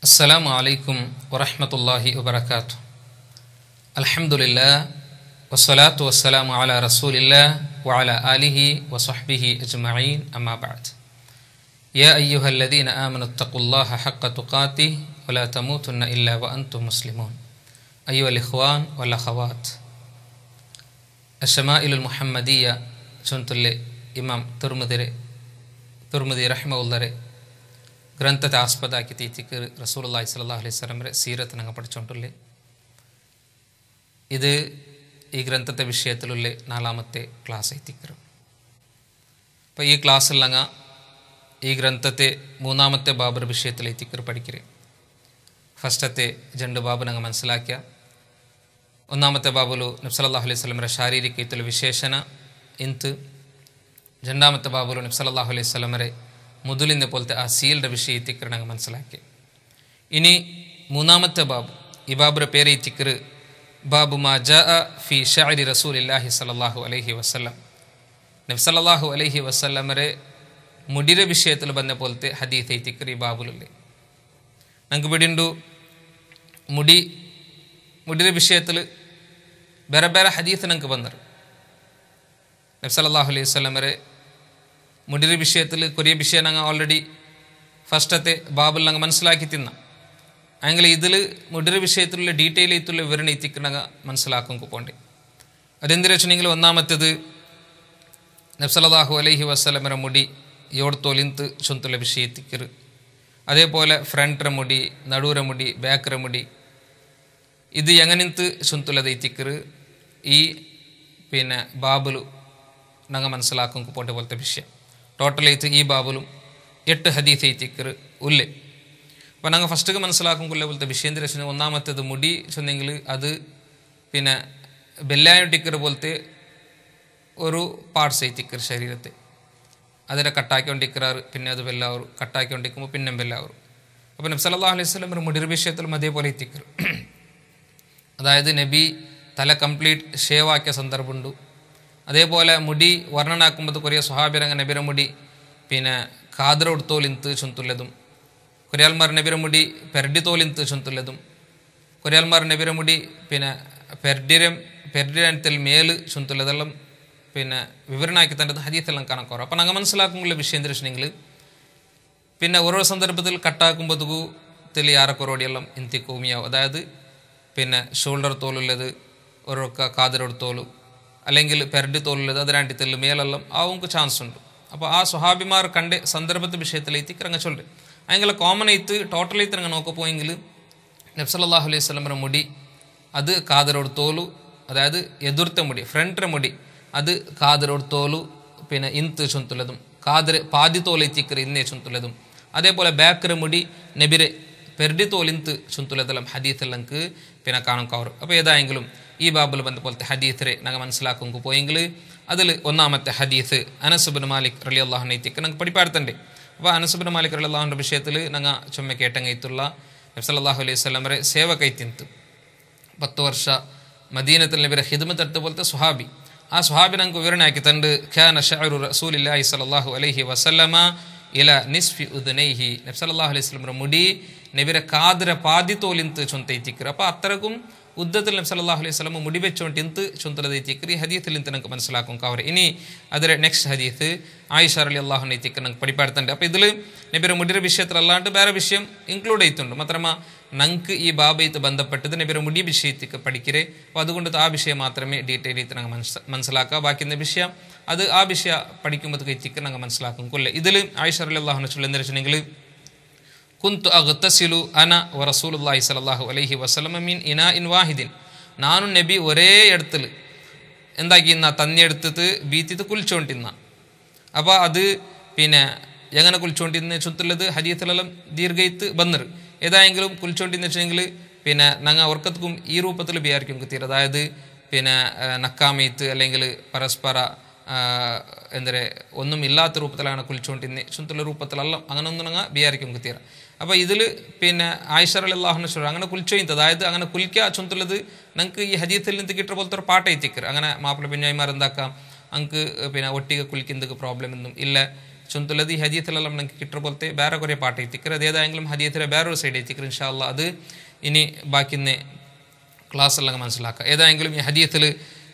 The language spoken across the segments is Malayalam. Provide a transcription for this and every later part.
السلام عليكم ورحمة الله وبركاته الحمد لله والصلاة والسلام على رسول الله وعلى آله وصحبه أجمعين أما بعد يا أيها الذين آمنوا اتقوا الله حق تقاته ولا تموتن إلا وأنتم مسلمون أيها الإخوان والأخوات الشمائل المحمدية شنتل إمام ترمذي ترمذي رحمه الله ಗ್ರಂಥದ ಆಸ್ಪದಾಗಿ ತೀತಿಕ್ಕೆ റസൂലുള്ളാഹി സ്വല്ലല്ലാഹു അലൈഹി സ്വലമരെ സീരത്ത് ഞങ്ങൾ പഠിച്ചുകൊണ്ടുള്ളേ ഇത് ഈ ഗ്രന്ഥത്തെ വിഷയത്തിലുള്ള നാലാമത്തെ ക്ലാസ് എത്തിക്കറും അപ്പോൾ ഈ ക്ലാസ്സിൽ അങ്ങ് ഈ ഗ്രന്ഥത്തെ മൂന്നാമത്തെ ബാബർ വിഷയത്തിൽ എത്തിക്കർ പഠിക്കരുത് ഫസ്റ്റത്തെ ജണ്ട് ബാബ് ഞങ്ങൾ മനസ്സിലാക്കിയ ഒന്നാമത്തെ ബാബുലു നബ്സലല്ലാഹു അലൈഹി സ്വലമരെ ശാരീരികത്തിലെ വിശേഷണ ഇന്ത് രണ്ടാമത്തെ ബാബുലു നബ്സലല്ലാഹു അലൈഹി സ്വലമരെ മുതലിനെ പോലത്തെ അസീലിൻ്റെ വിഷയത്തിക്കർ ഞങ്ങൾ മനസ്സിലാക്കി ഇനി മൂന്നാമത്തെ ബാബ് ഈ ബാബുടെ പേര് ഈ തിക്കറ് ബാബു മാജ ഫി ഷാരി റസൂൽ ഇല്ലാഹി സലാഹു അലഹി വസ്ലം നബ്സല്ലാഹു അലഹി വസ്ലമരെ മുടിര വിഷയത്തിൽ വന്ന പോലത്തെ ഹദീത്ത് ഈ ബാബുലല്ലേ ഞങ്ങൾക്ക് പിടിയുണ്ടു മുടി മുടിര വിഷയത്തിൽ ബേറെ ബേറെ ഹദീത്ത് ഞങ്ങൾക്ക് വന്നത് നബ്സല്ലാഹു അലൈഹി വസ്ലമരെ മുണ്ടിരി വിഷയത്തിൽ കൊറിയ വിഷയം അങ്ങ് ഓൾറെഡി ഫസ്റ്റത്തെ ബാബിൽ അങ്ങ് മനസ്സിലാക്കി തിന്ന അങ്ങനെ ഇതിൽ മുടിരി വിഷയത്തിലുള്ള ഡീറ്റെയിൽ ഇത്തുള്ള വിവരണ എത്തിക്കണങ്ങ് മനസ്സിലാക്കും പോണ്ടി അതെന്തിനു വെച്ചിട്ടുണ്ടെങ്കിൽ ഒന്നാമത്തേത് നബ്സലദാഹു അലൈഹി വസ്സലമര മുടി യോട് തൊലിന്ത് ചുന്തുള്ള വിഷയത്തിക്കർ അതേപോലെ ഫ്രണ്ട് മുടി നടുവര മുടി ബാക്ക് മുടി ഇത് എങ്ങനത്ത് ചുന്തുള്ള ദൈത്തിക്കർ ഈ പിന്നെ ബാബുലു നങ്ങ മനസ്സിലാക്കും പോട്ടെ പോലത്തെ വിഷയം ಟೋಟಲ್ ഈ ಈ എട്ട് ಎಟ್ಟು ಹದೀತ್ ಐತಿ ಕಿರು ഉല്ല് ഫസ്റ്റ് ഞങ്ങൾ മനസ്സിലാക്കും മനസ്സിലാക്കുമ്പോൾ പോലത്തെ വിഷേന്ദ്രശന് ഒന്നാമത്തേത് മുടി ചെന്നെങ്കിൽ അത് പിന്നെ ബെല്ലായ ടിക്കർ പോലത്തെ ഒരു പാർട്സ് ആയി ശരീരത്തെ അതിനെ കട്ടാക്കിക്കൊണ്ടിരിക്കാറ് പിന്നെ അത് ബെല്ലാവർ കട്ടാക്കിക്കൊണ്ടിരിക്കുമ്പോൾ പിന്നെ ബെല്ലാവർ അപ്പോൾ നബി സല്ലാ അലൈഹി സ്വലം ഒരു മുടിർ വിഷയത്തിലും അതേപോലെ തിക്കർ അതായത് നബി തല കംപ്ലീറ്റ് ഷേവാക്കിയ സന്ദർഭമുണ്ട് അതേപോലെ മുടി വർണ്ണനാക്കുമ്പോൾ കുറേ സ്വഹാബിരങ്ങ നബിയുടെ മുടി പിന്നെ കാതറ ഉടുത്തോലിന്ത് ചുന്തുള്ളതും കൊരിയാൽമാർ നബിയുടെ മുടി പെർഡി തോലിന്ത് ചുന്തുള്ളതും കൊരിയാൽമാർ നബിയുടെ മുടി പിന്നെ പെർഡിരം പെർഡിരത്തിൽ മേല് ചുന്തുള്ളതെല്ലാം പിന്നെ വിവരണമാക്കി തൻ്റെ ഹരിയത്തെല്ലാം കാണാൻ കുറവ് അപ്പം നമ്മൾ മനസ്സിലാക്കുമ്പോൾ വിഷയം വെച്ചിട്ടുണ്ടെങ്കിൽ പിന്നെ ഓരോ സന്ദർഭത്തിൽ കട്ടാക്കുമ്പോൾ തെളി ആറക്കുറോടിയെല്ലാം ഇന്ത്യ കൂമിയാവും അതായത് പിന്നെ ഷോൾഡർ തോലുള്ളത് ഓരോ കാതിരോട് തോലും അല്ലെങ്കിൽ പെരണ്ടി തോലുള്ളത് അതിനാണ്ടിത്തല്ല് മേലെല്ലാം അവർക്ക് ചാൻസ് ഉണ്ട് അപ്പോൾ ആ സ്വഹാബിമാർ കണ്ട സന്ദർഭത്തെ വിഷയത്തിലേക്ക് ഇറങ്ങി ചൊല്ലു അയങ്ങളെ കോമൺ ആയിട്ട് ടോട്ടലി ഇറങ്ങി നോക്കപ്പോയെങ്കിൽ നബ്സല്ലാഹു അലൈഹി സ്വലമര മുടി അത് കാതരോട് തോലു അതായത് എതിർത്ത മുടി ഫ്രണ്ടറെ മുടി അത് കാതരോട് തോലു പിന്നെ ഇന്ത് ചുന്തുള്ളതും കാതര് പാതി തോലെത്തിക്കറി ഇന്നേ ചുന്തുള്ളതും അതേപോലെ ബാക്കറി മുടി നബിരെ പെർഡി തോലിന്ത് ತೋಲಿಂತು ഹദീത്ത് അല്ലെങ്കിൽ പിന്നെ കാണും കവറും അപ്പോൾ ഏതായെങ്കിലും ഈ ബാബിൽ ബന്ധപോലത്തെ ഹദീത്തിരെ ഞങ്ങൾ മനസ്സിലാക്കും പോയെങ്കിൽ അതിൽ ഒന്നാമത്തെ ഹദീത്ത് അനസുബിൻ മാലിക് റലി അള്ളാഹുനൈത്തിക്ക് ഞങ്ങൾക്ക് പഠിപ്പാടുത്തുണ്ട് അപ്പോൾ അനസുബിൻ മാലിക് റലി അള്ളാഹുൻ്റെ വിഷയത്തിൽ ഞങ്ങൾ ചുമ കേട്ടങ്ങത്തുള്ള നബ്സല്ലാഹു അലൈഹി സ്വലമരെ സേവ കൈത്തിന്ത് പത്ത് വർഷ മദീനത്തിൽ നബിരെ ഹിദ്മത്ത് എടുത്ത പോലത്തെ സുഹാബി ആ സുഹാബി ഞങ്ങൾക്ക് വിവരണയാക്കി തണ്ട് ഖാന റസൂൽ ഇല്ലാഹി സലാഹു അലൈഹി വസ്ലമ ഇല നിസ്ഫി ഉദ്നൈഹി നബ്സല്ലാഹു അലൈഹി സ്വലമറെ മുടി నెవిర కాదుర పాదితోలింతు చొంత ఇతిక్కిరప అత్తరగుం ಉದ್ದದಲ್ಲಿ ಸಲಲ್ಲಾಹು ಅಲೈಹಿ ಸಲಮು ಮುಡಿಬೆಚ್ಚೊಂಟಿಂತು ಚುಂತಲದ ತಿಕ್ರಿ ಹದೀತಲಿಂತ ನಂಗೆ ಮನಸ್ಸಲಾಕು ಕಾವ್ರೆ ಇನಿ ಅದರ ನೆಕ್ಸ್ಟ್ ಹದೀತ್ ಆಯಿಷಾರ್ ಅಲಿ ಅಲ್ಲಾಹುನ ತಿಕ್ಕ ನಂಗೆ ಪಡಿಪಾಡ್ತಂಡೆ ಅಪ್ಪ ಇದ್ಲು ನೆಬಿರ ಮುಡಿರ ವಿಷಯத்தில் அல்லாண்டு வேற விஷயம் இன்க்ளூட் ஆயித்துண்டு மாத்திரமா நங்கு ஈ பாபைத்து பந்தப்பட்டது நபிர முடி விஷயத்துக்கு படிக்கிறேன் അപ്പോൾ അതുകൊണ്ട് ആ വിഷയം മാത്രമേ ഡീറ്റെയിൽ ചെയ്ത് ഞങ്ങൾ മനസ് മനസ്സിലാക്കുക ബാക്കി എന്ന വിഷയം അത് ആ വിഷയ പഠിക്കുമ്പോഴത്തേക്ക് എത്തിക്ക് ഞങ്ങൾ മനസ്സിലാക്കും കൊല്ലേ ഇതിൽ ആയിഷർ അലി അള്ളാഹുനെ ചൊല്ലുന്ന വെച്ചിട്ടുണ്ടെങ്കിൽ ಕುಂತು അഗ്തസിലു അന വ റസൂലുല്ലാഹി സലാഹു അലൈഹി ವಸಲಮ മീൻ ഇന ഇൻ വാഹിദിൻ ನಾನು നബി ഒരേ ഇടത്തിൽ തന്നി തന്നിയെടുത്തിട്ട് ബീത്തിത്ത് കുളിച്ചുകൊണ്ടിരുന്ന അപ്പോൾ അത് പിന്നെ എങ്ങനെ കുളിച്ചുകൊണ്ടിരുന്ന ചുത്തുള്ളത് ഹരിയത്തിലെല്ലാം ദീർഘയിത്ത് ബന്നർ ഏതായെങ്കിലും കുളിച്ചുകൊണ്ടിരുന്ന വെച്ചെങ്കിൽ പിന്നെ ഞങ്ങൾ ഉറക്കത്തിക്കും ഈ രൂപത്തിൽ വിചാരിക്കും കുത്തിയത് അതായത് പിന്നെ നക്കാമീത്ത് അല്ലെങ്കിൽ പരസ്പര പറയുക ഒന്നും ഇല്ലാത്ത രൂപത്തിലാണ് കുളിച്ചുകൊണ്ടിരുന്നത് ചുത്തുള്ള രൂപത്തിലെല്ലാം ഒന്നും ഞങ്ങൾ വിചാരിക്കും കുത്തിയത് അപ്പോൾ ഇതിൽ പിന്നെ ആയിഷർ അള്ളാഹുനു ഷുറ അങ്ങനെ കുൽച്ചൊയ്ത്ത് അതായത് അങ്ങനെ കുലിക്കുക ചുന്തുള്ളത് നിങ്ങൾക്ക് ഈ ഹജീത്തിൽ നിന്ന് കിട്ടുന്ന പോലത്തെ ഒരു പാട്ട് എത്തിക്കർ അങ്ങനെ മാപ്പിള പിന്നായിമാർ എന്താക്കാം അങ്ങക്ക് പിന്നെ ഒട്ടിക കുൽക്കിന്തക്ക് പ്രോബ്ലം ഒന്നും ഇല്ല ചുന്തുള്ളത് ഈ ഹജീത്തിലെല്ലാം നമുക്ക് കിട്ടുന്ന പോലത്തെ വേറെ കുറേ പാട്ട് എത്തിക്കർ അത് ഏതായെങ്കിലും ഹജീത്തിലെ വേറൊരു സൈഡ് എത്തിക്കർ ഇൻഷാല്ല അത് ഇനി നിന്ന് ക്ലാസ്സെല്ലാം മനസ്സിലാക്കുക ഏതായെങ്കിലും ഈ ഹജീത്തിൽ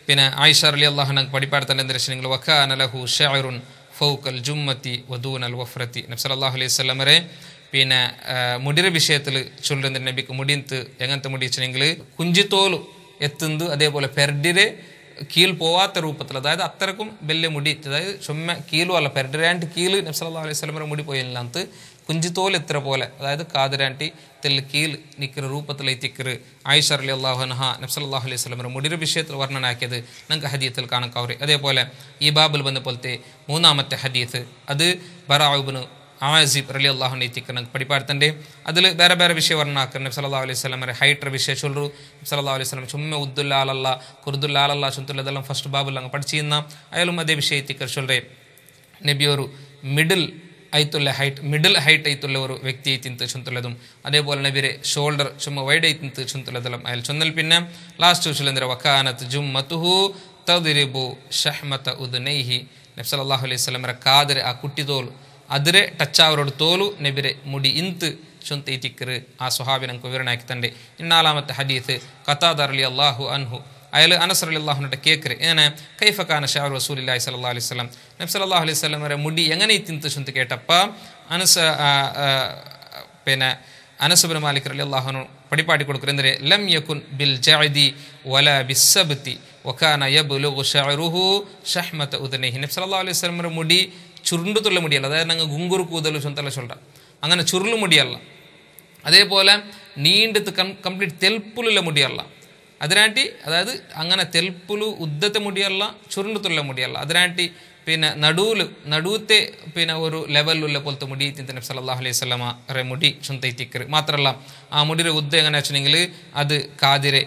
പിന്നെ ആയിഷ അലി അള്ളാഹുന പഠിപ്പാടത്തൻ്റെ ദർശനങ്ങൾ നലഹു അനലഹു ഷാറുൻ ഫൗക്കൽ ജുമ്മത്തി വധൂൻ അൽ വഫ്രത്തി നബ്സൽ അള്ളാഹു അലൈഹി സ്വലം പിന്നെ മുടിര വിഷയത്തിൽ ചൊല്ലുന്ന നബിക്ക് മുടിന്ത് എങ്ങനത്തെ മുടിയിച്ചെങ്കിൽ കുഞ്ചിത്തോൽ എത്തുന്നത് അതേപോലെ പെരഡിരെ കീൽ പോവാത്ത രൂപത്തിൽ അതായത് അത്രക്കും വലിയ മുടി അതായത് ചുമ്മ അല്ല പെരഡിരാണ്ട് കീൽ നബ്സല്ലാ അലൈഹി സ്വലമുറ മുടി പോയില്ലാത്ത കുഞ്ചിത്തോൽ എത്ര പോലെ അതായത് കാതിരാണ്ടി തെല്ല് കീൽ നിൽക്കുന്ന രൂപത്തിൽ എത്തിക്കറ് ആയിഷർ അലി അള്ളാഹുനഹ നബ്സല്ലാഹു അലൈഹി സ്വലമുറ മുടിയുടെ വിഷയത്തിൽ വർണ്ണനാക്കിയത് നമുക്ക് ഹദീത്തിൽ കാണക്കാവറി അതേപോലെ ഈ ബാബിൽ വന്ന പോലത്തെ മൂന്നാമത്തെ ഹദീത്ത് അത് ബറാബിന് ആസിബ് റലി അള്ളാഹു നെയ്ത്തിക്കണം പഠിപ്പാടത്തിൻ്റെ അതിൽ വേറെ വേറെ വിഷയ വിഷയം വർണ്ണാക്കണം സല്ലാ അലൈഹി സ്വലമരെ ഹൈട്ട വിഷയ ചൊല്ലു സല്ലാ അലൈഹി സ്വലം ചുമ്മ ഉദ്ദുല്ലാ അലല്ല കുർദുല്ലാ അലല്ലാ ചുന്തു ഫസ്റ്റ് ബാബുൽ അങ്ങ് പഠിച്ചിരുന്ന അയാളും അതേ വിഷയ എത്തിക്കർ ചൊല്ലേ നബി ഒരു മിഡിൽ ആയിട്ടുള്ള ഹൈറ്റ് മിഡിൽ ഹൈറ്റ് ആയിട്ടുള്ള ഒരു വ്യക്തിയെ തിന്ത് ചുന്തുള്ളതും അതേപോലെ നബിരെ ഷോൾഡർ ചുമ്മ വൈഡ് ആയി തിന്ത് ചുന്തുള്ളതെല്ലാം അയാൾ ചൊന്നൽ പിന്നെ ലാസ്റ്റ് ചൊല്ലുന്ന വക്കാനത്ത് ജുമ്മത്തുഹു തദ്രിബു ഷഹ്മത ഉദ്നൈഹി നബ്സല അള്ളാഹു അലൈഹി സ്വലമരെ കാതിരെ ആ കുട്ടിതോൽ ಅದರೆ ಟಚ್ ಅವರೋಡು ತೋಲು ನೆಬಿರೆ ಮುಡಿ ಇಂತು ಶುಂತ ಇತಿಕ್ಕರು ಆ ಸುಹಾಬಿ ನಂಗೆ ವಿವರಣೆ ಹಾಕಿತಂಡೆ ಇನ್ನಾಲಾಮತ್ತೆ ಹದೀತ್ ಕತಾದರಲಿ ಅಲ್ಲಾಹು ಅನ್ಹು അയാൾ അനസറലില്ലാഹുനോട്ട് കേക്കറ് ഏനെ കൈഫക്കാന ഷാർ റസൂലി സല്ലാ അലൈഹി സ്വലം നബ് സല്ലാ അലൈഹി സ്വലം വരെ മുടി എങ്ങനെ തിന്ത് ചുന്ത് കേട്ടപ്പ അനസ് പിന്നെ അനസുബിൻ മാലിക് അലി അള്ളാഹുനു പടിപ്പാടി കൊടുക്കുന്നതിന് ലം യക്കുൻ ബിൽ ജഅദി വല ബിസ്സബ്തി വക്കാന യബ്ലുഗു ഷഅറുഹു ഷഹ്മത ഉദനൈഹി നബി സല്ലല്ലാഹു അലൈഹി വസല്ലം മുടി சுருண்டு தொல்ல முடியல அதாவது நாங்கள் குங்குரு கூதல் சொந்தல சொல்கிறேன் அங்கே சுருள முடியல അതേ പോലെ നീണ്ടത്ത് കംപ്ലീറ്റ് തെൽപ്പുലുള്ള മുടിയല്ല അതിനാട്ടി അതായത് അങ്ങനെ തെൽപ്പുലു ഉദ്ദത്തെ മുടിയല്ല ചുരുണ്ടത്തുള്ള മുടിയല്ല അതിനാട്ടി പിന്നെ നടുവിൽ നടുവത്തെ പിന്നെ ഒരു ലെവലുള്ള പോലത്തെ മുടി തിന്തനബ് സല്ലാഹു അലൈഹി സ്വലമറെ മുടി ചുന്തൈത്തിക്കറ് മാത്രമല്ല ആ മുടിയുടെ ഉദ്ദ എങ്ങനെ വെച്ചിട്ടുണ്ടെങ്കിൽ അത് കാതിരെ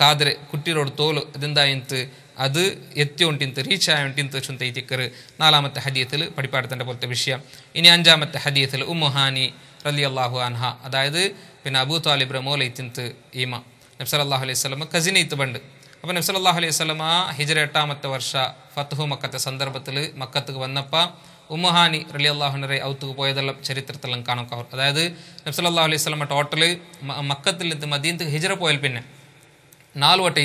കാതിരെ കുട്ടിയോട് തോല് ഇതെന്തായത് അത് എത്തി ഒണ്ടിന്ത് റീച്ചായ ഒണ്ടിന്ത് ചുന്ത ഇതിക്കർ നാലാമത്തെ ഹദീയത്തിൽ പഠിപ്പാടത്തിൻ്റെ പോലത്തെ വിഷയം ഇനി അഞ്ചാമത്തെ ഹദീയത്തിൽ ഉമ്മുഹാനി റലി അള്ളാഹു അൻഹ അതായത് പിന്നെ അബൂ താലിബ്ര മോലൈത്തിന്ത് ഈമ നബ്സൽ അള്ളാഹു അലൈഹി സ്വലമ കസിനെയ്ത്ത് പണ്ട് അപ്പോൾ നബ്സൽ അള്ളാഹു അലൈഹി സ്വലമ ഹിജറ എട്ടാമത്തെ വർഷ ഫത്തുഹു മക്കത്തെ സന്ദർഭത്തിൽ മക്കത്തുക്ക് വന്നപ്പോൾ ഉമ്മുഹാനി റലി അള്ളാഹുനറെ ഔത്തുക്ക് പോയതെല്ലാം ചരിത്രത്തെല്ലാം കാണും കവർ അതായത് നബ്സല്ലാ അലൈഹി സ്വലമ ടോട്ടൽ മക്കത്തിൽ നിന്ന് മദീനത്ത് ഹിജറ പോയാൽ പിന്നെ നാല് വട്ടം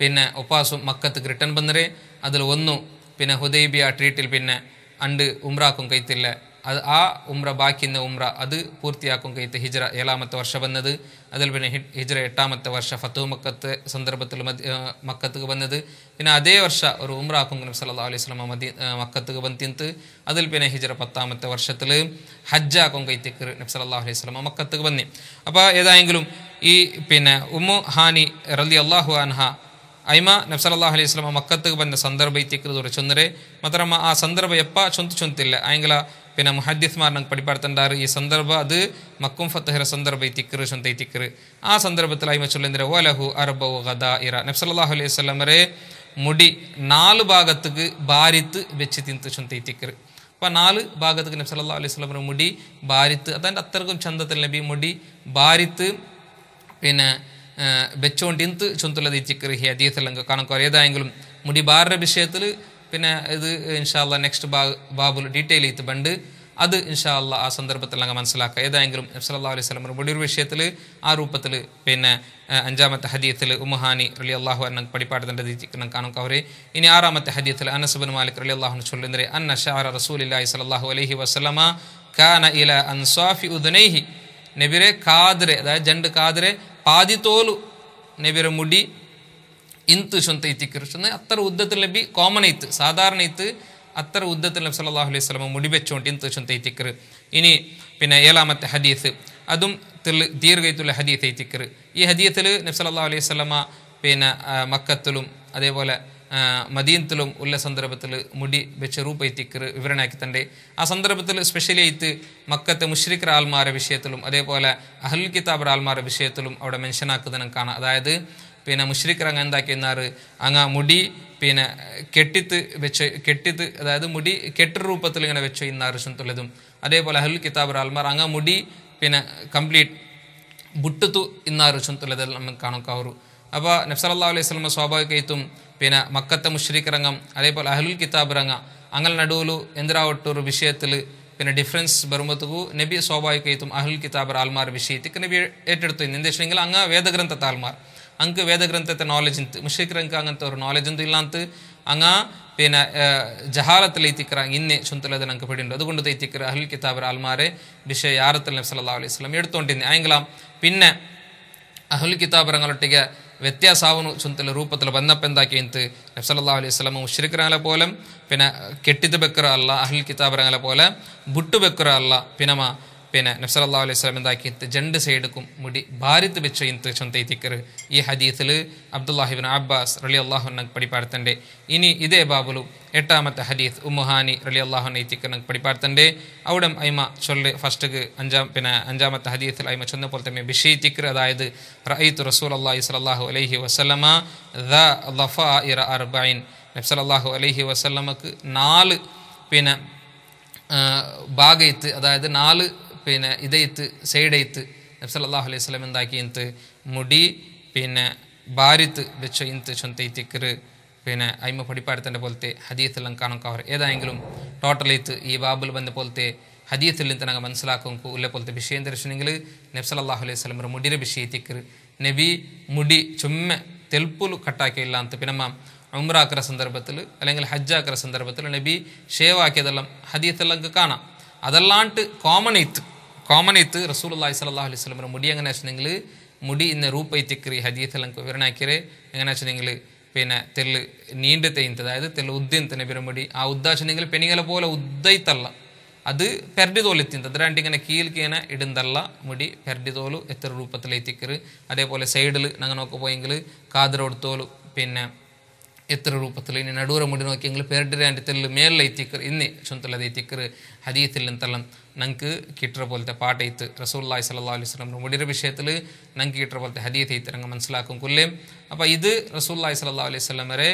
പിന്നെ ഒപ്പാസും മക്കത്ത് റിട്ടൺ വന്നരെ അതിൽ ഒന്നു പിന്നെ ഹുദൈബിയ ട്രീറ്റിൽ പിന്നെ അണ്ട് ഉംറാക്കും കൈത്തില്ല അത് ആ ഉംറ ബാക്കിന്ന ഉംറ അത് പൂർത്തിയാക്കും കൈത്ത് ഹിജ്ര ഏഴാമത്തെ വർഷം വന്നത് അതിൽ പിന്നെ ഹിജ്ര എട്ടാമത്തെ വർഷം ഫത്തു മക്കത്ത് സന്ദർഭത്തിൽ മക്കത്തേക്ക് വന്നത് പിന്നെ അതേ വർഷ ഒരു ഉംറാക്കും നബി സല്ലാ അലൈഹി സ്വലാം മദി മക്കത്തേക്ക് വന്നിത്ത് അതിൽ പിന്നെ ഹിജ്ര പത്താമത്തെ വർഷത്തിൽ ഹജ്ജാക്കും കൈത്തേക്ക് നബി സല്ലാ അലൈഹി സ്വലാം മക്കത്തേക്ക് വന്നി അപ്പോൾ ഏതായെങ്കിലും ഈ പിന്നെ ഉമ്മു ഹാനി റലി അള്ളാഹു അൻഹ ಐಮಾ ನಬ್ಸಲಲ್ಲಾ ಅಲಿ ಇಸ್ಲಾಮ ಮಕ್ಕತ್ತಿಗೆ ಬಂದ ಸಂದರ್ಭ ಇತ್ತಿಕ್ಕಿರೋದ್ರೆ ಚಂದರೆ ಮಾತ್ರಮ್ಮ ಆ ಸಂದರ್ಭ ಎಪ್ಪ ಚೊಂತು ಚೊಂತಿಲ್ಲ ಆಯಂಗಲ ಪಿನ ಮುಹದ್ದಿಸ್ಮಾರ್ ನಂಗೆ ಪಡಿಪಾಡ್ತಂಡಾರು ಈ ಸಂದರ್ಭ ಅದು ಮಕ್ಕುಂ ಫತಹಿರ ಸಂದರ್ಭ ಇತ್ತಿಕ್ಕರು ಚೊಂತ ಇತ್ತಿಕ್ಕರು ಆ ಸಂದರ್ಭದಲ್ಲಿ ಐಮ ಚೊಲ್ಲಂದ್ರೆ ಒಲಹು ಅರಬು ಗದಾ ಇರ ನಬ್ಸಲಲ್ಲಾ ಅಲಿ ಇಸ್ಲಾಮರೇ முடி நாலு பாகத்துக்கு பாரித்து வச்சு தின்த்து சொந்தை திக்கிரு இப்போ நாலு பாகத்துக்கு நபி சொல்லா அலி சொல்லுற முடி பாரித்து அதான் அத்தருக்கும் சந்தத்தில் நபி முடி பாரித்து பின்ன വെച്ചുകൊണ്ടിന്ത് ചുന്തുലതി ചിക്കറി ഹി അദീസലങ്ക കാരണം കുറേതായെങ്കിലും മുടിബാറിൻ്റെ വിഷയത്തിൽ പിന്നെ ഇത് ഇൻഷാല്ല നെക്സ്റ്റ് ബാ ബാബുൽ ഡീറ്റെയിൽ ചെയ്ത് ബണ്ട് അത് ഇൻഷാല്ല ആ സന്ദർഭത്തിൽ അങ്ങ് മനസ്സിലാക്കുക ഏതായെങ്കിലും നബ്സല്ലാ അലൈഹി സ്വലം മുടി ഒരു വിഷയത്തിൽ ആ രൂപത്തിൽ പിന്നെ അഞ്ചാമത്തെ ഹദീയത്തിൽ ഉമഹാനി അലി അള്ളാഹു എന്ന പടിപ്പാട്ടത്തിൻ്റെ ദീക്കം കാണും അവരെ ഇനി ആറാമത്തെ ഹദീയത്തിൽ അനസുബിൻ മാലിക് അലി അള്ളാഹു ചൊല്ലുന്നതിരെ അന്ന ഷാറ റസൂലില്ലാഹി സലാഹു അലഹി വസ്ലമ കാന ഇല അൻസാഫി ഉദനൈഹി നബിരെ കാതിരെ അതായത് ജണ്ട് കാതിരെ ಪಾದಿತೋಲು ನೆಬಿರ ಮುಡಿ ಇಂತು ಶುಂತ ಇತಿ ಕೃಷ್ಣನ ಅತ್ತರ ಉದ್ದತಿನ ಲಭಿ ಕಾಮನ್ ಐತು സാധാരണ ಐತು അത്ര ഉദ്ധത്തിൽ നബി സല്ലാഹു അലൈഹി സ്വലമ ഇന്ത് ഇന്ന് ചുന്തയിത്തിക്കർ ഇനി പിന്നെ ഏഴാമത്തെ ഹദീസ് അതും തിൽ ദീർഘത്തുള്ള ഹദീസ് ഐത്തിക്കർ ഈ ഹദീസിൽ നബി സല്ലാഹു അലൈഹി സ്വലമ പിന്നെ മക്കത്തിലും അതേപോലെ മദീനത്തിലും ഉള്ള സന്ദർഭത്തിൽ മുടി വെച്ച് വിവരണാക്കി വിവരണാക്കിത്തണ്ട് ആ സന്ദർഭത്തിൽ സ്പെഷ്യലായിട്ട് മക്കത്തെ മുഷ്രിഖർ ആൽമാരുടെ വിഷയത്തിലും അതേപോലെ അഹൽ കിതാബർ ആൽമാരുടെ വിഷയത്തിലും അവിടെ മെൻഷനാക്കുന്നതിനും കാണാം അതായത് പിന്നെ മുഷ്രിഖർ അങ്ങ് എന്താക്കിയെന്നാറ് അങ്ങ് മുടി പിന്നെ കെട്ടിത്ത് വെച്ച് കെട്ടിത്ത് അതായത് മുടി കെട്ടു രൂപത്തിൽ ഇങ്ങനെ വെച്ച് ഇന്നാറ് തുള്ളതും അതേപോലെ അഹുൽ കിതാബർ ആൽമാർ അങ്ങ് മുടി പിന്നെ കംപ്ലീറ്റ് ബുട്ടത്തു ഇന്നാറ് ചുന്തുലതെല്ലാം കാണും കാവറു അപ്പോൾ നബ്സല്ലാ അലൈഹി സ്വലമ സ്വാഭാവികത്തും പിന്നെ മക്കത്തെ രംഗം അതേപോലെ അഹലുൽ കിതാബ് രംഗം അങ്ങനെ നടുവിലു ഒരു വിഷയത്തിൽ പിന്നെ ഡിഫറൻസ് വരുമ്പോത്തു നബി സ്വാഭാവികത്തും അഹുൽ കിതാബർ ആൽമാർ വിഷയത്തിൽ നബി ഏറ്റെടുത്തു വെച്ചിട്ടുണ്ടെങ്കിൽ അങ്ങ് വേദഗ്രന്ഥത്തെ ആൽമാർ അങ്ങ് വേദഗ്രന്ഥത്തെ നോളജ് മുഷ്രീഖ് രംഗ് അങ്ങനത്തെ ഒരു നോളജ് ഇല്ലാത്ത അങ്ങ പിന്നെ ജഹാലത്തിൽ എത്തിക്കറ ഇന്നെ ചുന്തലത് നമുക്ക് പിടിയുണ്ട് അതുകൊണ്ട് എത്തിക്കറ അഹുൽ കിതാബർ ആൽമാരെ വിഷയ യാറത്തിൽ നബ്സല്ലാ അലൈഹി സ്വലം എടുത്തുകൊണ്ടിരുന്നു ആയെങ്കിലാം പിന്നെ അഹുൽ കിതാബ് ഇറങ്ങളൊട്ടിക്ക് വ്യത്യാസാവുന്നു ചുന്തല രൂപത്തിൽ ബന്ധപ്പെന്താക്കി എന്ത് നബ്സല്ലാ അലൈഹി സ്വലം മുഷ്രിഖ്രങ്ങളെ പോലും പിന്നെ കെട്ടിത് ബക്കറ അല്ല അഹിൽ കിതാബ് പോലെ ബുട്ട് ബക്കറ അല്ല പിന്നമ പിന്നെ നബ്സലല്ലാ അലൈഹി സ്വലം എന്താക്കി രണ്ട് സൈഡുക്കും മുടി ഭാരത് വെച്ച് ഇന്തക്ഷം തേത്തിക്കർ ഈ ഹദീത്തിൽ അബ്ദുല്ലാഹിബിൻ അബ്ബാസ് റലി നങ്ങൾക്ക് പഠിപ്പാർത്തൻ്റെ ഇനി ഇതേ ബാബുലു എട്ടാമത്തെ ഹദീസ് ഉമ്മുഹാനി റലി നെയ്ത്തിക്കർ നങ്ങൾക്ക് പഠിപ്പാർത്തൻ്റെ അവിടെ അയ്മ ചൊല്ല് ഫസ്റ്റ് അഞ്ചാം പിന്നെ അഞ്ചാമത്തെ ഹദീസിൽ അയ്മ ചൊന്ന പോലെ തന്നെ ബിഷീ തിക്കർ അതായത് റഹീത്ത് റസൂൽ അള്ളാഹി സ്വലാഹു അലൈഹി വസ്ലമ ദ ലഫ ഇറ അർബൈൻ നബ്സലല്ലാഹു അലൈഹി വസ്ലമക്ക് നാല് പിന്നെ ഭാഗത്ത് അതായത് നാല് പിന്നെ ഇതയത്ത് സൈഡയത്ത് നബ്സല്ലാഹു അലൈഹി സ്വലം എന്താക്കി ഇൻത്ത് മുടി പിന്നെ ഭാരിത്ത് വെച്ച് ഇൻത്ത് ചൊന്തയ്ത്തിക്കറ് പിന്നെ അയിമ പടിപ്പാടത്തിൻ്റെ പോലത്തെ ഹദീത്തെല്ലാം കാണും കവർ ഏതായെങ്കിലും ടോട്ടലീത്ത് ഈ ബാബുൽ വന്ന പോലത്തെ ഹദീത്തിൽ നിന്ന് നാങ്ക മനസ്സിലാക്കും ഉള്ള പോലത്തെ വിഷയം ദർശനങ്ങൾ നബ്സല്ലാഹു അലൈഹി സ്വലമർ മുടിയുടെ വിഷയത്തിക്കറ് നബി മുടി ചുമ്മ തെൽപ്പുൽ കട്ടാക്കിയില്ല അന്ത് പിന്നമ്മ ഉംറാക്കുന്ന സന്ദർഭത്തിൽ അല്ലെങ്കിൽ ഹജ്ജാക്കര സന്ദർഭത്തിൽ നബി ഷേവാക്കിയതെല്ലാം ഹദീത്തെല്ലാം കാണാം അതല്ലാണ്ട് കോമൺ ഇത്ത് ಕಾಮನ್ ಇತ್ತು ರಸೂಲ್ ಅಲ್ಲಾಹಿ ಸಲಹಾ ಅಲಿ മുടി എങ്ങനെ വെച്ചിട്ടുണ്ടെങ്കിൽ മുടി ഇന്ന റൂപ്പൈത്തിക്കറി ഹദീസെല്ലാം വിവരണാക്കിയത് എങ്ങനെ വെച്ചിട്ടുണ്ടെങ്കിൽ പിന്നെ തെല്ല് നീണ്ടു തെയ്യത്ത് അതായത് തെല്ല് ഉദ്യത്തിന് പിരമുടി ആ ഉദ്ദേശിച്ചെങ്കിൽ പെനികല പോലെ ഉദ്ദയിത്തല്ല അത് പെരടി എത്തി അതിനാണ്ട് ഇങ്ങനെ കീൽക്കേന ഇടുന്തള്ള മുടി പെരടി തോലു എത്ര രൂപത്തിലെത്തിക്കറ് അതേപോലെ സൈഡിൽ അങ്ങനെ നോക്കി പോയെങ്കിൽ കാതിരോട് തോലു പിന്നെ ಎತ್ತರ ರೂಪದಲ್ಲಿ ನೀನು ನಡೂರ ಮುಡಿನ ಹೋಗಿ ಪೆರಡ್ರೆ ಅಂತ ತೆಲ್ಲು ಮೇಲೆ ಐತಿಕ್ಕರು ಇನ್ನೆ ಚೊಂತಲದ ಐತಿಕ್ಕರು ஹதீத்தில் தலம் நங்கு கிட்டுற போலத்த பாட்டைத்து ரசூல்லாய் சல்லா அலிஸ்லம் முடிகிற விஷயத்தில் நங்கு கிட்டுற போலத்த ஹதீத்தை தரங்க மனசிலாக்கும் கொள்ளேன் அப்போ இது ரசூல்லாய் சல்லா அலிஸ்லம் வரை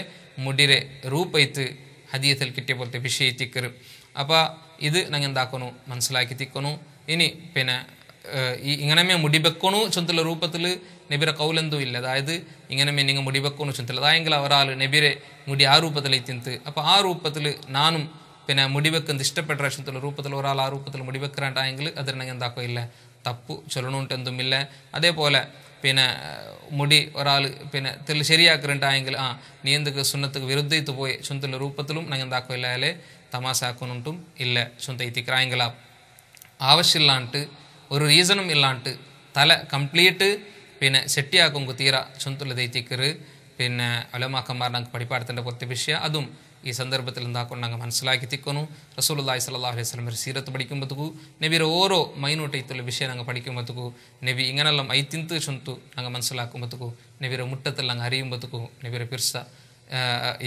முடிரே ரூபைத்து ஹதீத்தில் கிட்டிய போலத்த விஷயத்திக்கரு அப்போ ഇത് ഞങ്ങൾ എന്താക്കണു മനസ്സിലാക്കി തിക്കണു ഇനി പിന്നെ ഇങ്ങനെ മുടിവെക്കണു ചൊന്തുള്ള രൂപത്തിൽ நெபிர கவுலந்து இல்லை அதாவது இங்கனமே நீங்கள் முடி வைக்கணும் சொந்தத்தில் அதான் எங்களை அவரால் நெபிரே முடி ஆரூபத்தில் ரூபத்தில் தின்த்து அப்போ ஆ ரூபத்தில் நானும் பின்ன முடிவுக்கு இந்த இஷ்டப்பெற்ற விஷயத்தில் ரூபத்தில் ஒரு ஆள் ஆ ரூபத்தில் முடி வைக்கிறான்டா எங்களுக்கு அதில் நாங்கள் எந்தாக்கோ இல்லை தப்பு சொல்லணுன்ட்டு எந்தும் இல்லை அதே போல் பின்ன முடி ஒரு ஆள் பின்ன தெல் சரியாக்குறேன்டா எங்கள் ஆ நீந்துக்கு சுண்ணத்துக்கு விருத்தித்து போய் சுந்தில் ரூபத்திலும் நாங்கள் எந்தாக்கோ இல்லையாலே தமாசாக்கணும்ட்டும் இல்லை சுந்தை தீக்கிறாய்ங்களா ஆவசியம் இல்லான்ட்டு ஒரு ரீசனும் இல்லான்ட்டு தலை கம்ப்ளீட்டு പിന്നെ ശെട്ടിയാക്കും കുത്തീറ ചുന്തുള്ള ദൈത്യക്കറ് പിന്നെ അലമാക്കന്മാർ ഞങ്ങൾക്ക് പഠിപ്പാടത്തിൻ്റെ കുറച്ച് വിഷയ അതും ಈ ಸಂದರ್ಭದಲ್ಲಿ ದಾಕೊಂಡು ನಂಗೆ ಮನಸ್ಸಲಾಗಿ ತಿಕ್ಕೊನು ರಸೂಲುಲ್ಲಾಹಿ ಸಲ್ಲಾ ಅಲೈಹಿ ಸ್ವಲಮರ ಸೀರತ್ ಪಡಿಕೊಂಬತ್ತಗೂ ನೆಬಿರ ಓರೋ ಮೈನೂಟ ಇತ್ತಲ್ಲ ವಿಷಯ ನಂಗೆ ಪಡಿಕೊಂಬತ್ತಗೂ ನೆಬಿ ಇಂಗನೆಲ್ಲ ಐ ತಿಂತು ಶುಂತು ನಂಗೆ ಮನಸ್ಸಲಾಕೊಂಬತ್ತಗೂ ನೆಬಿರ ಮುಟ್ಟತ್ತಲ್ಲ ನಂಗೆ ಅರಿಯುಂಬತ್ತಗೂ ನೆಬಿರ ಪಿರ್ಸ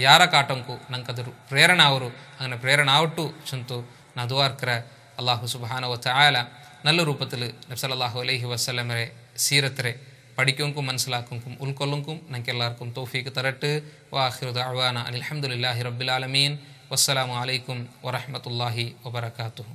ಯಾರ ಕಾಟಂಕು ನಂಗೆ ಅದರು ಪ್ರೇರಣೆ ಅವರು അങ്ങനെ പ്രേരണ ആവട്ടു ശുന്തു നദുവാർക്കര അള്ളാഹു സുബാനോ ചായാല നല്ല രൂപത്തിൽ നബ്സലല്ലാഹു അലൈഹി വസ്ലമരെ സീരത്തരെ പഠിക്കുംക്കും മനസ്സിലാക്കുംക്കും ഉൾക്കൊള്ളുംക്കും ഞങ്ങൾക്ക് എല്ലാവർക്കും തോഫീക്ക് തരട്ട് വാഹിറുദ് അവാന അലഹമുല്ലാഹി റബ്ബുലാലമീൻ വസ്സലാമലൈക്കും വറഹമത്തല്ലാഹി വബർക്കാത്തു